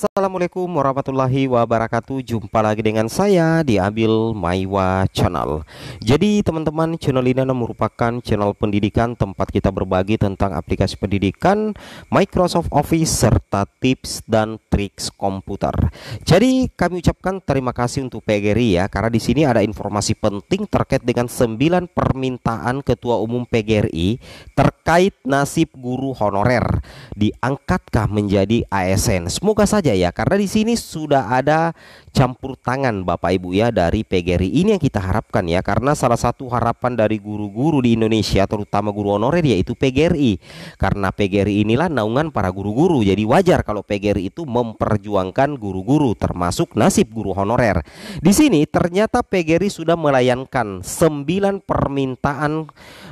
Assalamualaikum warahmatullahi wabarakatuh Jumpa lagi dengan saya di Abil Maiwa Channel Jadi teman-teman channel ini merupakan channel pendidikan Tempat kita berbagi tentang aplikasi pendidikan Microsoft Office Serta tips dan triks komputer Jadi kami ucapkan terima kasih untuk PGRI ya Karena di sini ada informasi penting terkait dengan 9 permintaan Ketua Umum PGRI Terkait nasib guru honorer Diangkatkah menjadi ASN Semoga saja saja ya karena di sini sudah ada campur tangan Bapak Ibu ya dari PGRI ini yang kita harapkan ya karena salah satu harapan dari guru-guru di Indonesia terutama guru honorer yaitu PGRI karena PGRI inilah naungan para guru-guru jadi wajar kalau PGRI itu memperjuangkan guru-guru termasuk nasib guru honorer di sini ternyata PGRI sudah melayankan 9 permintaan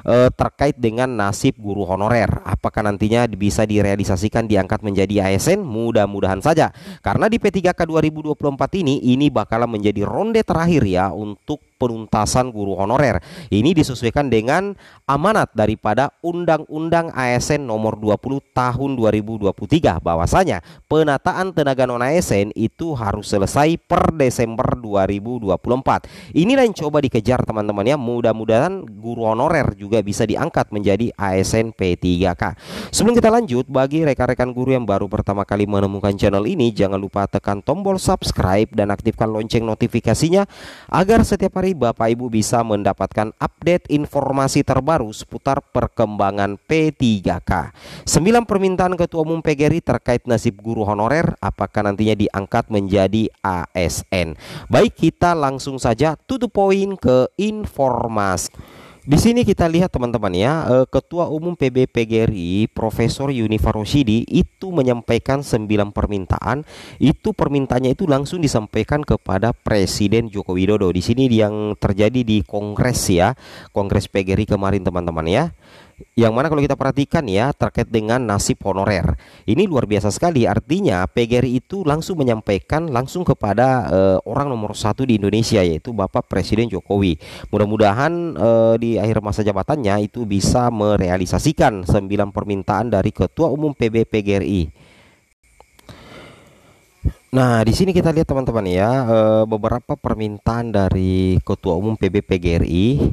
e, terkait dengan nasib guru honorer apakah nantinya bisa direalisasikan diangkat menjadi ASN mudah-mudahan saja karena di P3K 2024 ini ini bakalan menjadi ronde terakhir ya untuk penuntasan guru honorer. Ini disesuaikan dengan amanat daripada Undang-Undang ASN nomor 20 tahun 2023 bahwasanya penataan tenaga non ASN itu harus selesai per Desember 2024. Inilah yang coba dikejar teman-teman ya. Mudah-mudahan guru honorer juga bisa diangkat menjadi ASN P3K. Sebelum kita lanjut bagi rekan-rekan guru yang baru pertama kali menemukan channel ini ini, jangan lupa tekan tombol subscribe dan aktifkan lonceng notifikasinya agar setiap hari Bapak Ibu bisa mendapatkan update informasi terbaru seputar perkembangan P3K. 9 permintaan Ketua Umum PGRI terkait nasib guru honorer apakah nantinya diangkat menjadi ASN. Baik, kita langsung saja tutup poin ke informasi. Di sini kita lihat teman-teman ya, eh, Ketua Umum PB PGRI Profesor Yunifar Rosidi itu menyampaikan 9 permintaan. Itu permintaannya itu langsung disampaikan kepada Presiden Joko Widodo. Di sini yang terjadi di Kongres ya, Kongres PGRI kemarin teman-teman ya yang mana kalau kita perhatikan ya terkait dengan nasib honorer. Ini luar biasa sekali. Artinya PGRI itu langsung menyampaikan langsung kepada uh, orang nomor satu di Indonesia yaitu Bapak Presiden Jokowi. Mudah-mudahan uh, di akhir masa jabatannya itu bisa merealisasikan sembilan permintaan dari Ketua Umum PB PGRI. Nah, di sini kita lihat teman-teman ya, eh, beberapa permintaan dari Ketua Umum PB PGRI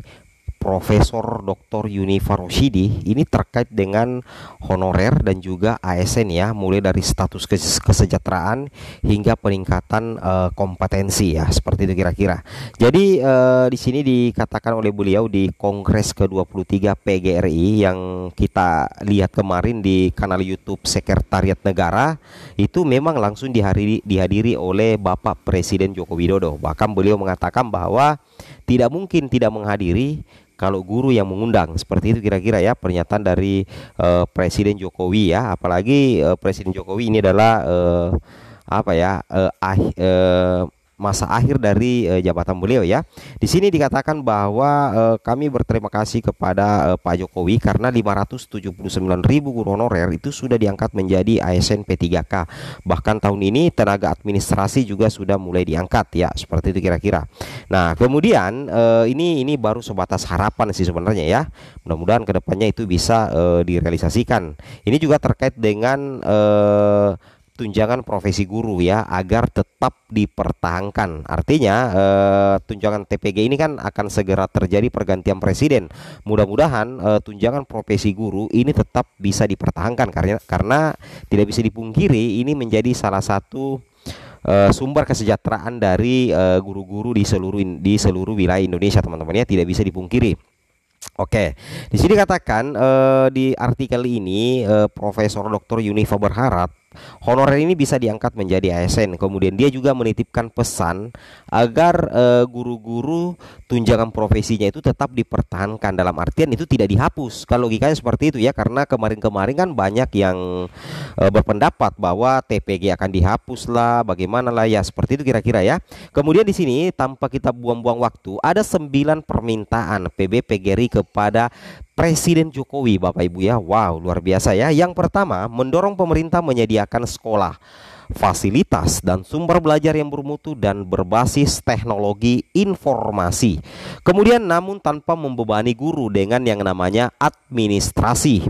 Profesor Dr. Yuni Farushidi ini terkait dengan honorer dan juga ASN ya, mulai dari status kesejahteraan hingga peningkatan uh, kompetensi ya, seperti itu kira-kira. Jadi uh, di sini dikatakan oleh beliau di Kongres ke-23 PGRI yang kita lihat kemarin di kanal YouTube Sekretariat Negara itu memang langsung dihadiri, dihadiri oleh Bapak Presiden Joko Widodo. Bahkan beliau mengatakan bahwa tidak mungkin tidak menghadiri kalau guru yang mengundang seperti itu kira-kira ya pernyataan dari uh, Presiden Jokowi ya apalagi uh, Presiden Jokowi ini adalah uh, apa ya uh, ah, uh, masa akhir dari uh, jabatan beliau ya. Di sini dikatakan bahwa uh, kami berterima kasih kepada uh, Pak Jokowi karena 579.000 guru honorer itu sudah diangkat menjadi ASN P3K. Bahkan tahun ini tenaga administrasi juga sudah mulai diangkat ya, seperti itu kira-kira. Nah, kemudian uh, ini ini baru sebatas harapan sih sebenarnya ya. Mudah-mudahan kedepannya itu bisa uh, direalisasikan. Ini juga terkait dengan uh, tunjangan profesi guru ya agar tetap dipertahankan. Artinya eh, tunjangan TPG ini kan akan segera terjadi pergantian presiden. Mudah-mudahan eh, tunjangan profesi guru ini tetap bisa dipertahankan karena karena tidak bisa dipungkiri ini menjadi salah satu eh, sumber kesejahteraan dari eh, guru-guru di seluruh di seluruh wilayah Indonesia teman-teman ya tidak bisa dipungkiri. Oke, di sini katakan uh, di artikel ini uh, Profesor Dr. Yunifa berharap honorer ini bisa diangkat menjadi ASN. Kemudian dia juga menitipkan pesan agar eh, guru-guru e, tunjangan profesinya itu tetap dipertahankan dalam artian itu tidak dihapus. Kalau logikanya seperti itu ya karena kemarin-kemarin kan banyak yang e, berpendapat bahwa TPG akan dihapus lah, bagaimana lah ya seperti itu kira-kira ya. Kemudian di sini tanpa kita buang-buang waktu ada 9 permintaan pbpgri kepada Presiden Jokowi, Bapak Ibu ya, wow luar biasa ya. Yang pertama, mendorong pemerintah menyediakan sekolah, fasilitas dan sumber belajar yang bermutu dan berbasis teknologi informasi. Kemudian namun tanpa membebani guru dengan yang namanya administrasi.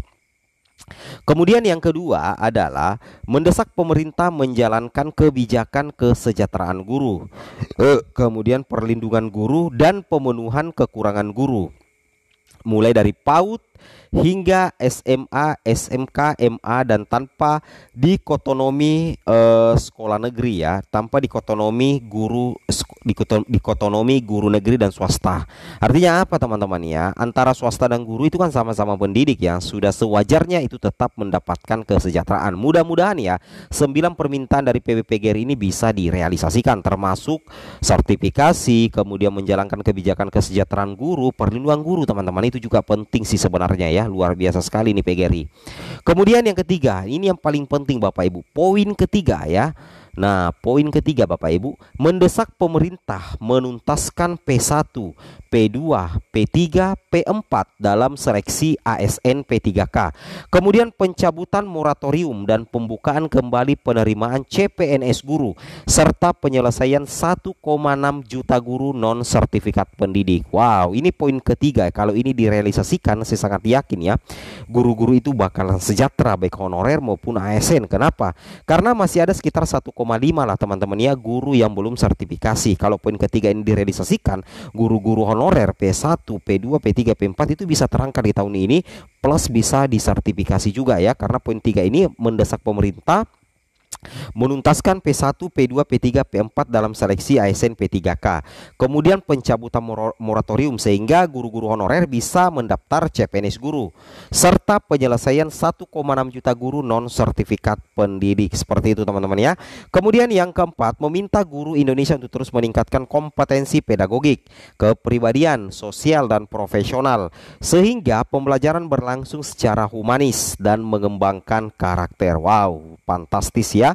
Kemudian yang kedua adalah mendesak pemerintah menjalankan kebijakan kesejahteraan guru, eh, kemudian perlindungan guru dan pemenuhan kekurangan guru mulai dari PAUD hingga SMA, SMK, MA dan tanpa dikotonomi uh, sekolah negeri ya, tanpa dikotonomi guru dikotonomi guru negeri dan swasta. Artinya apa teman-teman ya? Antara swasta dan guru itu kan sama-sama pendidik ya. Sudah sewajarnya itu tetap mendapatkan kesejahteraan. Mudah-mudahan ya 9 permintaan dari PBPGR ini bisa direalisasikan termasuk sertifikasi, kemudian menjalankan kebijakan kesejahteraan guru, perlindungan guru teman-teman itu juga penting sih sebenarnya ya, luar biasa sekali nih PGRI. Kemudian yang ketiga, ini yang paling penting Bapak Ibu, poin ketiga ya. Nah, poin ketiga Bapak Ibu, mendesak pemerintah menuntaskan P1, P2, P3, P4 dalam seleksi ASN P3K. Kemudian pencabutan moratorium dan pembukaan kembali penerimaan CPNS guru serta penyelesaian 1,6 juta guru non sertifikat pendidik. Wow, ini poin ketiga. Kalau ini direalisasikan saya sangat yakin ya, guru-guru itu bakalan sejahtera baik honorer maupun ASN. Kenapa? Karena masih ada sekitar 1, lah teman-teman ya guru yang belum sertifikasi. Kalau poin ketiga ini direalisasikan, guru-guru honorer P1, P2, P3, P4 itu bisa terangkat di tahun ini plus bisa disertifikasi juga ya karena poin tiga ini mendesak pemerintah Menuntaskan P1, P2, P3, P4 dalam seleksi ASN P3K. Kemudian pencabutan moratorium sehingga guru-guru honorer bisa mendaftar CPNS guru serta penyelesaian 1,6 juta guru non sertifikat pendidik. Seperti itu teman-teman ya. Kemudian yang keempat, meminta guru Indonesia untuk terus meningkatkan kompetensi pedagogik, kepribadian, sosial dan profesional sehingga pembelajaran berlangsung secara humanis dan mengembangkan karakter. Wow, fantastis ya.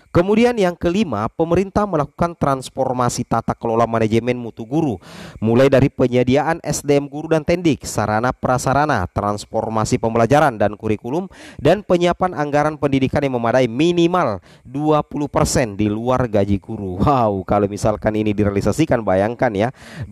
Kemudian yang kelima, pemerintah melakukan transformasi tata kelola manajemen mutu guru, mulai dari penyediaan SDM guru dan tendik, sarana prasarana, transformasi pembelajaran dan kurikulum, dan penyiapan anggaran pendidikan yang memadai minimal 20% di luar gaji guru. Wow, kalau misalkan ini direalisasikan, bayangkan ya, 20%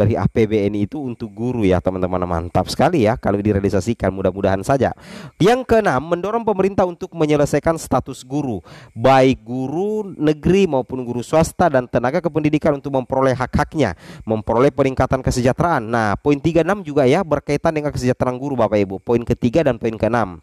dari APBN itu untuk guru ya teman-teman, mantap sekali ya kalau direalisasikan, mudah-mudahan saja. Yang keenam, mendorong pemerintah untuk menyelesaikan status guru, baik baik guru negeri maupun guru swasta dan tenaga kependidikan untuk memperoleh hak-haknya, memperoleh peningkatan kesejahteraan. Nah, poin 36 juga ya berkaitan dengan kesejahteraan guru Bapak Ibu. Poin ketiga dan poin keenam.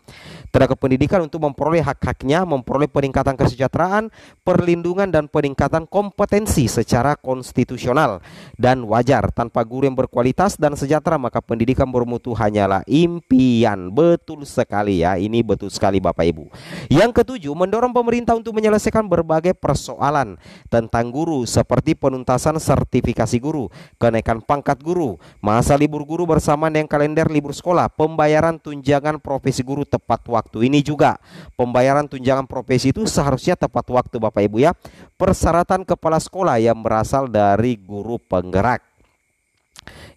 Tenaga kependidikan untuk memperoleh hak-haknya, memperoleh peningkatan kesejahteraan, perlindungan dan peningkatan kompetensi secara konstitusional dan wajar. Tanpa guru yang berkualitas dan sejahtera, maka pendidikan bermutu hanyalah impian. Betul sekali ya, ini betul sekali Bapak Ibu. Yang ketujuh, mendorong pemerintah untuk menyelesaikan menyelesaikan berbagai persoalan tentang guru seperti penuntasan sertifikasi guru, kenaikan pangkat guru, masa libur guru bersama dengan kalender libur sekolah, pembayaran tunjangan profesi guru tepat waktu. Ini juga pembayaran tunjangan profesi itu seharusnya tepat waktu Bapak Ibu ya. Persyaratan kepala sekolah yang berasal dari guru penggerak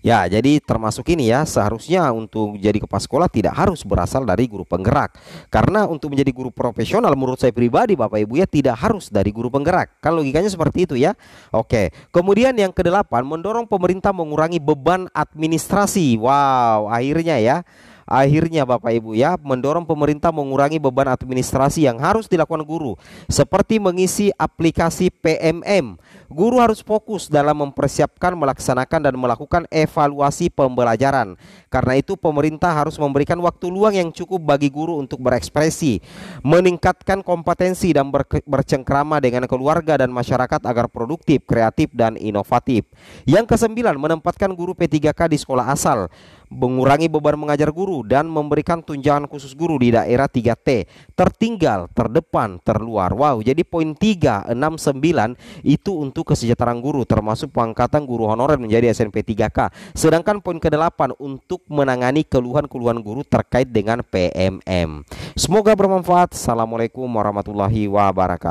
Ya, jadi termasuk ini ya, seharusnya untuk jadi kepala sekolah tidak harus berasal dari guru penggerak. Karena untuk menjadi guru profesional menurut saya pribadi Bapak Ibu ya tidak harus dari guru penggerak. Kan logikanya seperti itu ya. Oke. Kemudian yang kedelapan mendorong pemerintah mengurangi beban administrasi. Wow, akhirnya ya. Akhirnya Bapak Ibu ya mendorong pemerintah mengurangi beban administrasi yang harus dilakukan guru seperti mengisi aplikasi PMM. Guru harus fokus dalam mempersiapkan, melaksanakan dan melakukan evaluasi pembelajaran. Karena itu pemerintah harus memberikan waktu luang yang cukup bagi guru untuk berekspresi, meningkatkan kompetensi dan bercengkrama dengan keluarga dan masyarakat agar produktif, kreatif dan inovatif. Yang kesembilan menempatkan guru P3K di sekolah asal mengurangi beban mengajar guru dan memberikan tunjangan khusus guru di daerah 3T, tertinggal, terdepan, terluar. Wow, jadi poin 369 itu untuk kesejahteraan guru termasuk pengangkatan guru honorer menjadi SNP 3K. Sedangkan poin ke-8 untuk menangani keluhan-keluhan guru terkait dengan PMM. Semoga bermanfaat. Assalamualaikum warahmatullahi wabarakatuh.